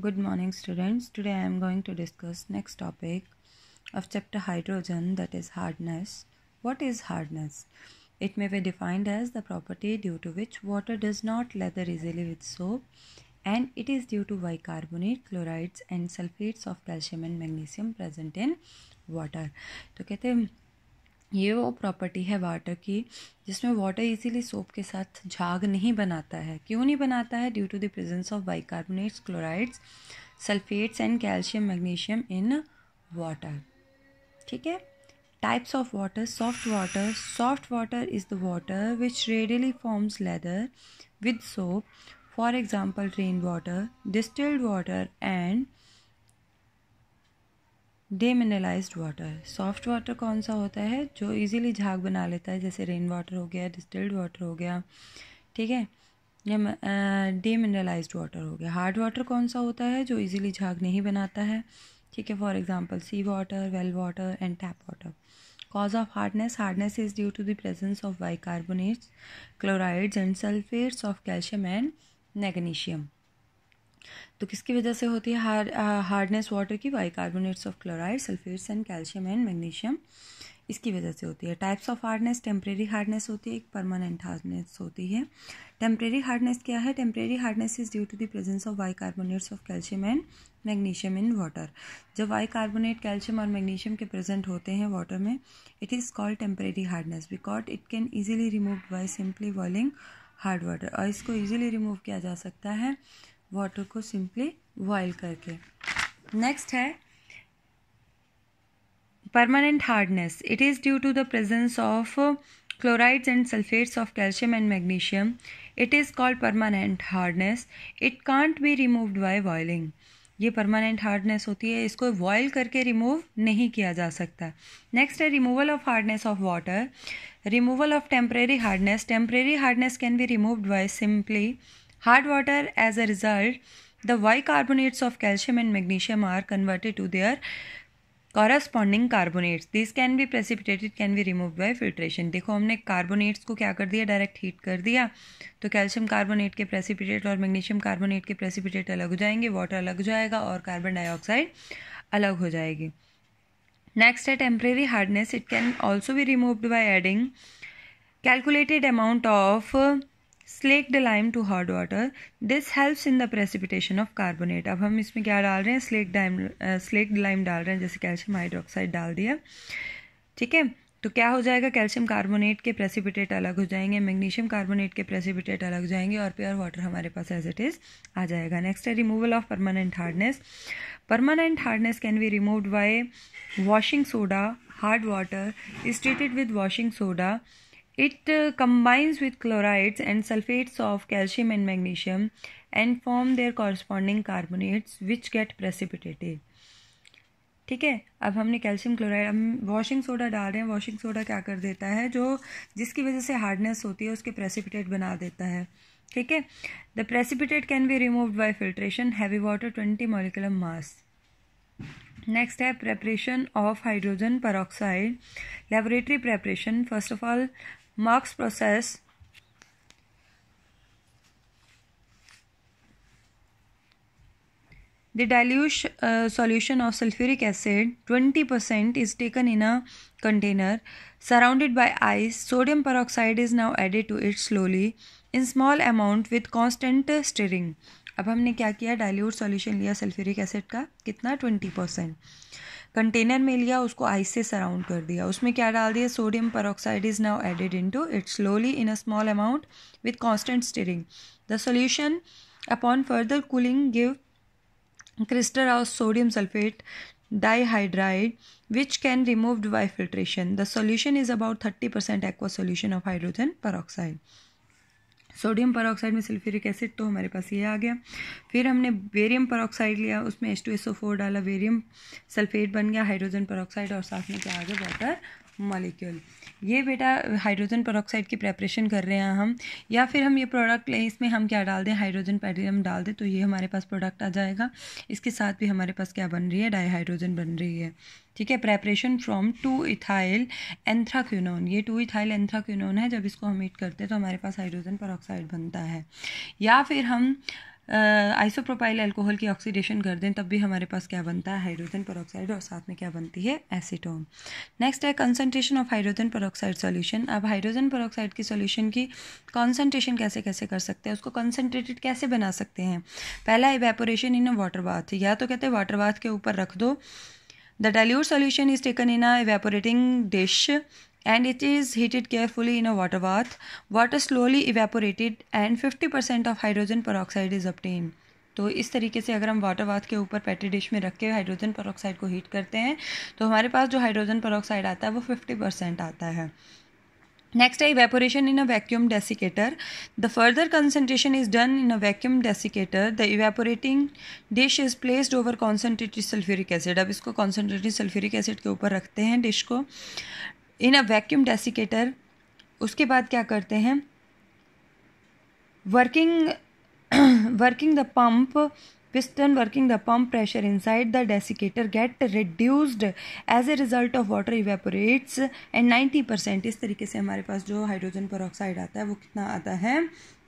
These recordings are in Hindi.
Good morning students. Today I am going to discuss next topic of chapter hydrogen that is hardness. What is hardness? It may be defined as the property due to which water does not lather easily with soap and it is due to bicarbonate, chlorides and sulfates of calcium and magnesium present in water. to कहते हैं ये वो प्रॉपर्टी है वाटर की जिसमें वाटर इजीली सोप के साथ झाग नहीं बनाता है क्यों नहीं बनाता है due to the presence of bicarbonates chlorides sulphates and calcium magnesium in water ठीक है types of water soft water soft water is the water which readily forms lather with soap for example rain water distilled water and demineralised water soft water कौन सा होता है जो इजीली झाग बना लेता है जैसे रेन वाटर हो गया डिस्टिल्ड वाटर हो गया ठीक है या डेमिनरलाइज वाटर हो गया हार्ड वाटर कौन सा होता है जो इजीली झाग नहीं बनाता है ठीक है for example sea water well water and tap water of hardness hardness is due to the presence of bicarbonates chlorides and sulphates of calcium and magnesium तो किसकी वजह से होती है हार्डनेस वाटर की bicarbonates of chloride sulphates and calcium and magnesium इसकी वजह से होती है types of hardness temporary hardness होती है एक परमानेंट हार्डनेस होती है टेम्प्रेरी हार्डनेस क्या है temporary hardness is due to the presence of bicarbonates of calcium and magnesium in water जब वाई कार्बोनेट कैल्शियम और मैग्नीशियम के प्रेजेंट होते हैं वाटर में it is called temporary hardness because it can easily remove by simply boiling hard water और इसको ईजिली रिमूव किया जा सकता है वाटर को सिंपली बॉयल करके नेक्स्ट है permanent hardness it is due to the presence of chlorides and sulphates of calcium and magnesium it is called permanent hardness it can't be removed by boiling ये परमानेंट हार्डनेस होती है इसको बॉयल करके रिमूव नहीं किया जा सकता नेक्स्ट है removal of hardness of water removal of temporary hardness temporary hardness can be removed by simply water as a result the bicarbonates of calcium and magnesium are converted to their corresponding carbonates this can be precipitated can be remove by filtration देखो हमने कार्बोनेट्स को क्या कर दिया डायरेक्ट हीट कर दिया तो कैल्शियम कार्बोनेट के प्रेसिपिटेट और मैग्नीशियम कार्बोनेट के प्रेसिपिटेट अलग हो जाएंगे वाटर अलग हो जाएगा और कार्बन डाइऑक्साइड अलग हो जाएगी नेक्स्ट है temporary hardness it can also be removed by adding calculated amount of the lime to hard water this helps in the precipitation of carbonate अब हम इसमें क्या डाल रहे हैं स्लेक डाइम स्लेक लाइम डाल रहे हैं जैसे कैल्शियम हाइड्रोक्साइड डाल दिया ठीक है तो क्या हो जाएगा कैल्शियम कार्बोनेट के प्रेसिपिटेट अलग हो जाएंगे मैग्नीशियम कार्बोनेट के प्रेसिपिटेट अलग हो जाएंगे और प्योर वाटर हमारे पास एज इट इज आ जाएगा नेक्स्ट है removal of permanent hardness permanent hardness can be removed by washing soda hard water is treated with washing soda It uh, combines with chlorides and sulfates of calcium and magnesium and form their corresponding carbonates which get precipitated. ठीक है अब हमने कैल्शियम क्लोराइड हम वॉशिंग सोडा डाल रहे हैं वॉशिंग सोडा क्या कर देता है जो जिसकी वजह से हार्डनेस होती है उसके प्रेसिपिटेट बना देता है ठीक है the precipitate can be removed by filtration heavy water twenty molecular mass next है preparation of hydrogen peroxide laboratory preparation first of all Marx process the dilute uh, solution of sulfuric acid 20% is taken in a container surrounded by ice sodium peroxide is now added to it slowly in small amount with constant stirring अब हमने क्या किया डाइल्यूट सॉल्यूशन लिया सल्फ्यूरिक एसिड का कितना ट्वेंटी परसेंट कंटेनर में लिया उसको आइस से सराउंड कर दिया उसमें क्या डाल दिया sodium per is now added into its slowly in a small amount with constant stirring the solution upon further cooling give crystal of sodium sulphate dihydride which can removed by filtration the solution is about thirty percent aqua solution of hydrogen per sodium peroxide में सल्फ्यूरिक एसिड तो हमारे पास ये आ गया फिर हमने वेरियम परोक्साइड लिया उसमें एच टू फोर डाला वेरियम सल्फेट बन गया हाइड्रोजन परोक्साइड और साथ में क्या आ गया वाटर मॉलिक्यूल ये बेटा हाइड्रोजन पेरोक्साइड की प्रेपरेशन कर रहे हैं हम या फिर हम ये प्रोडक्ट लें इसमें हम क्या डाल दें हाइड्रोजन पेट्रोलियम डाल दें तो ये हमारे पास प्रोडक्ट आ जाएगा इसके साथ भी हमारे पास क्या बन रही है डाईहाइड्रोजन बन रही है ठीक है preparation from two ethyl anthraquinone ये टू इथाइल एंथ्राक्यूनोन है जब इसको हम ईट करते हैं तो हमारे पास हाइड्रोजन पर बनता है या फिर हम आइसोप्रोपाइल अल्कोहल की ऑक्सीडेशन कर दें तब भी हमारे पास क्या बनता है हाइड्रोजन परोक्साइड और साथ में क्या बनती है एसीटोन नेक्स्ट है concentration of hydrogen peroxide solution अब हाइड्रोजन परोक्साइड की सॉल्यूशन की कंसनट्रेशन कैसे कैसे कर सकते हैं उसको कंसनट्रेटेड कैसे बना सकते हैं पहला evaporation in a water bath या तो कहते हैं वाटर बाथ के ऊपर रख दो the dilute solution is taken in a evaporating dish and it is heated carefully in a water bath. Water slowly evaporated and 50% of hydrogen peroxide is obtained. तो इस तरीके से अगर हम वाटर बाथ के ऊपर पेटी डिश में रख के हाइड्रोजन परोक्साइड को हीट करते हैं तो हमारे पास जो हाइड्रोजन परोक्साइड आता है वो 50 परसेंट आता है नेक्स्ट है evaporation in a vacuum desiccator the further concentration is done in a vacuum desiccator the evaporating dish is placed over concentrated sulphuric acid अब इसको कॉन्सेंट्रेटेड सल्फ्यूरिक एसिड के ऊपर रखते हैं डिश को इन अ वैक्यूम डेसिकेटर उसके बाद क्या करते हैं working working the pump piston working the pump pressure inside the desiccator get reduced as a result of water evaporates and ninety percent इस तरीके से हमारे पास जो हाइड्रोजन पर आता है वो कितना आता है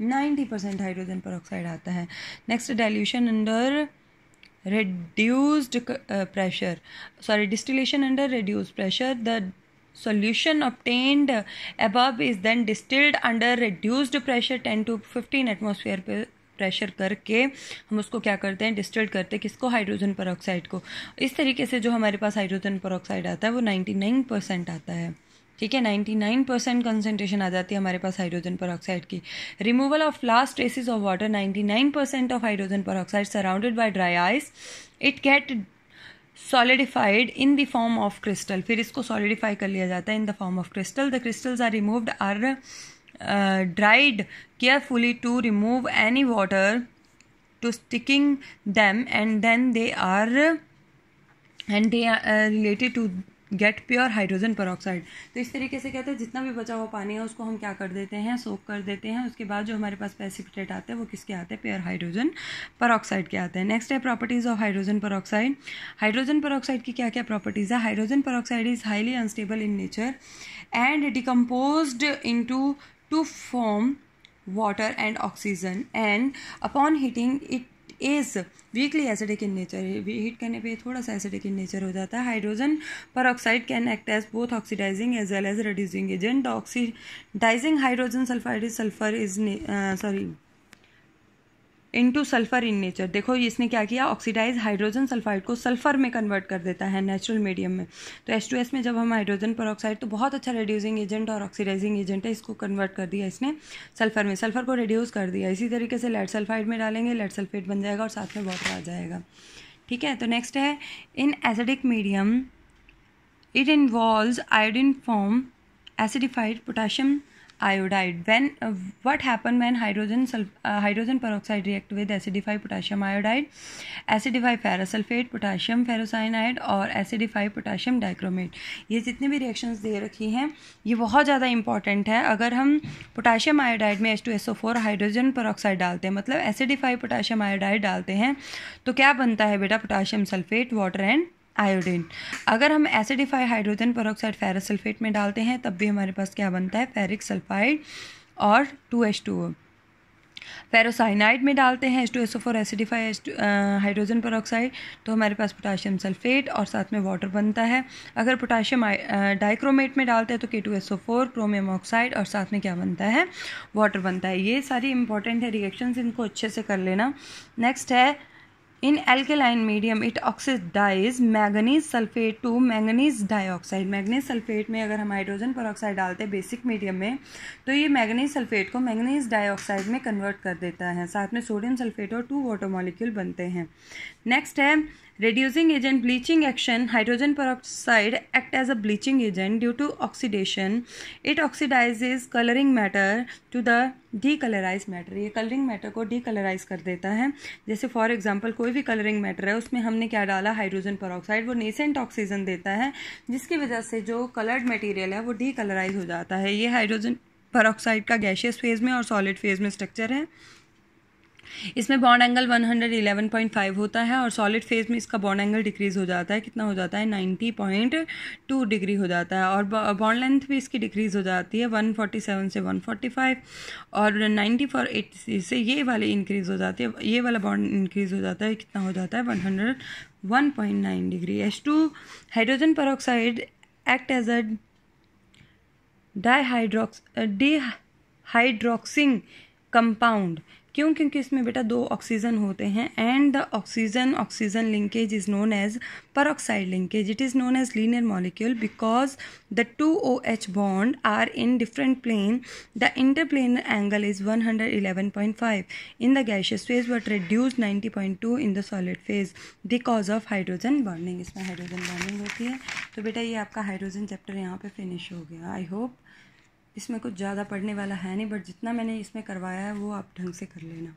नाइन्टी परसेंट हाइड्रोजन पर आता है next dilution under reduced pressure sorry distillation under reduce pressure the solution obtained above is then distilled under reduced pressure 10 to 15 atmosphere पे प्रेशर करके हम उसको क्या करते हैं डिस्टिल्ड करते हैं किसको हाइड्रोजन परऑक्साइड को इस तरीके से जो हमारे पास हाइड्रोजन परऑक्साइड आता है वो 99 परसेंट आता है ठीक है 99 परसेंट कंसेंट्रेशन आ जाती है हमारे पास हाइड्रोजन परऑक्साइड की removal of last traces of water 99 percent of hydrogen peroxide surrounded by dry ice it get solidified in the form of crystal फिर इसको सॉलिडिफाई कर लिया जाता है in the form of crystal the crystals are removed are dried carefully to remove any water to sticking them and then they are and they are related to get pure hydrogen पर तो इस तरीके से कहते हैं जितना भी बचा हुआ पानी है उसको हम क्या कर देते हैं सोख कर देते हैं उसके बाद जो हमारे पास प्रेसिपिटेट आते हैं वो किसके आते हैं प्योर हाइड्रोजन पर के आते हैं नेक्स्ट है properties of hydrogen per hydrogen per की क्या क्या प्रॉपर्टीज़ है hydrogen per is highly unstable in nature and decompose into form water and oxygen and upon heating it is weakly acidic in nature heat करने पे थोड़ा सा एसिडिक इन नेचर हो जाता है hydrogen peroxide can act as both oxidising as well as reducing agent oxidising hydrogen sulphide sulphur is sorry to sulphur in nature देखो इसने क्या किया ऑक्सीडाइज हाइड्रोजन सल्फाइड को सल्फर में कन्वर्ट कर देता है नेचुरल मीडियम में तो एच टू एस में जब हम हाइड्रोजन पर ऑक्साइड तो बहुत अच्छा रेड्यूसिंग एजेंट और ऑक्सीडाइजिंग एजेंट है इसको कन्वर्ट कर दिया इसने सल्फर में सल्फर को रिड्यूस कर दिया इसी तरीके से लेड सल्फाइड में डालेंगे लेड सल्फेट बन जाएगा और साथ में वाटर आ जाएगा ठीक है तो नेक्स्ट है in acidic medium it involve iodine form acidified potassium iodide when what happen when hydrogen sulph hydrogen peroxide react with acidify potassium iodide acidify ferrous sulphate potassium ferrocyanide और एसिडिफाई पोटाशियम डाइक्रोमेट ये जितने भी रिएक्शन दे रखी हैं ये बहुत ज़्यादा इंपॉर्टेंट है अगर हम पोटाशियम आयोडाइड में H two S O four hydrogen peroxide डालते हैं मतलब एसिडिफाई पोटाशियम आयोडाइड डालते हैं तो क्या बनता है बेटा potassium sulphate water and iodine अगर हम एसिडिफाई हाइड्रोजन परोक्साइड फेरासल्फेट में डालते हैं तब भी हमारे पास क्या बनता है फेरिक सल्फाइड और two H two O ferrocyanide में डालते हैं H two S O four acidify hydrogen peroxide तो हमारे पास पोटाशियम सल्फेट और साथ में वाटर बनता है अगर पोटाशियम डाइक्रोमेट uh, में डालते हैं तो K two S O four chromium oxide और साथ में क्या बनता है वाटर बनता है ये सारी इंपॉर्टेंट है रिएक्शंस इनको अच्छे से कर लेना नेक्स्ट है in alkaline medium it oxidise manganese sulphate to manganese dioxide manganese sulphate में अगर हम हाइड्रोजन पर डालते हैं बेसिक मीडियम में तो ये मैगनीज सल्फेट को मैंगनीज डाइऑक्साइड में कन्वर्ट कर देता है साथ में सोडियम सल्फेट और टू वाटर मॉलिक्यूल बनते हैं नेक्स्ट है reducing Reducing agent bleaching action hydrogen peroxide act as a bleaching agent due to oxidation it colouring matter to the decolourise matter ये कलरिंग मैटर को डी कलराइज कर देता है जैसे फॉर एग्जाम्पल कोई भी कलरिंग मैटर है उसमें हमने क्या डाला हाइड्रोजन परोक्साइड वो नेसेंट ऑक्सीजन देता है जिसकी वजह से जो कलर्ड मटीरियल है वो डी कलराइज हो जाता है ये हाइड्रोजन परोक्साइड का गैशियस फेज में और सॉलिड फेज में स्ट्रक्चर है इसमें बॉन्ड एंगल 111.5 होता है और सॉलिड फेज में इसका बॉन्ड एंगल डिक्रीज़ हो जाता है कितना हो जाता है 90.2 डिग्री हो जाता है और बॉन्ड लेंथ भी इसकी डिक्रीज़ हो जाती है 147 से 145 और 90 फॉर एटी से ये वाली इंक्रीज़ हो जाती है ये वाला बॉन्ड इंक्रीज़ हो जाता है कितना हो जाता है 101.9 degree H two hydrogen peroxide act as a dihydrox dehydroxing compound क्यों क्योंकि इसमें बेटा दो ऑक्सीजन होते हैं and the oxygen oxygen linkage is known as peroxide linkage it is known as linear molecule because the two O H bond are in different plane the interplane angle is the gaseous phase gaseous phase but reduced 90.2 in the solid phase because of hydrogen burning इसमें हाइड्रोजन बर्निंग होती है तो बेटा ये आपका हाइड्रोजन चैप्टर यहाँ पे फिनिश हो गया आई होप इसमें कुछ ज़्यादा पढ़ने वाला है नहीं बट जितना मैंने इसमें करवाया है वो आप ढंग से कर लेना